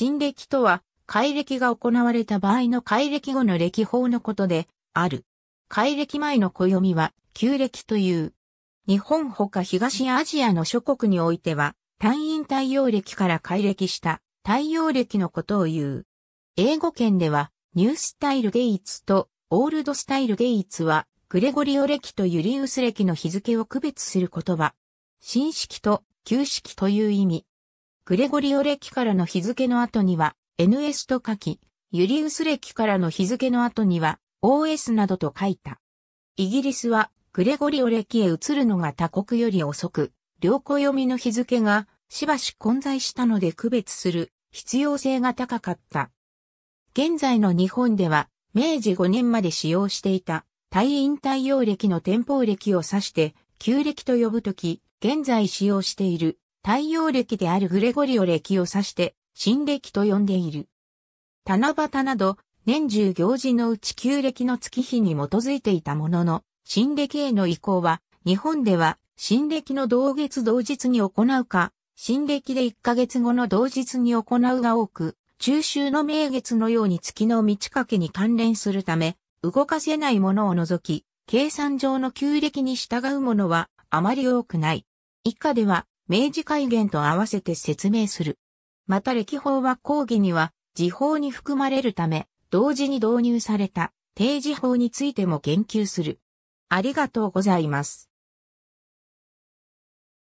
新暦とは、改暦が行われた場合の改暦後の歴法のことで、ある。改暦前の暦は、旧暦という。日本ほか東アジアの諸国においては、単陰太陽暦から改暦した太陽暦のことを言う。英語圏では、ニュースタイルデイツとオールドスタイルデイツは、グレゴリオ暦とユリウス暦の日付を区別する言葉。新式と旧式という意味。グレゴリオ歴からの日付の後には、NS と書き、ユリウス歴からの日付の後には、OS などと書いた。イギリスは、グレゴリオ歴へ移るのが他国より遅く、両子読みの日付が、しばし混在したので区別する必要性が高かった。現在の日本では、明治5年まで使用していた、退院対応歴の天保歴を指して、旧暦と呼ぶとき、現在使用している太陽暦であるグレゴリオ暦を指して、新暦と呼んでいる。七夕など、年中行事のうち旧暦の月日に基づいていたものの、新暦への移行は、日本では、新暦の同月同日に行うか、新暦で1ヶ月後の同日に行うが多く、中秋の名月のように月の満ち欠けに関連するため、動かせないものを除き、計算上の旧暦に従うものはあまり多くない。以下では、明治改元と合わせて説明する。また歴法は講義には、時法に含まれるため、同時に導入された、定時法についても言及する。ありがとうございます。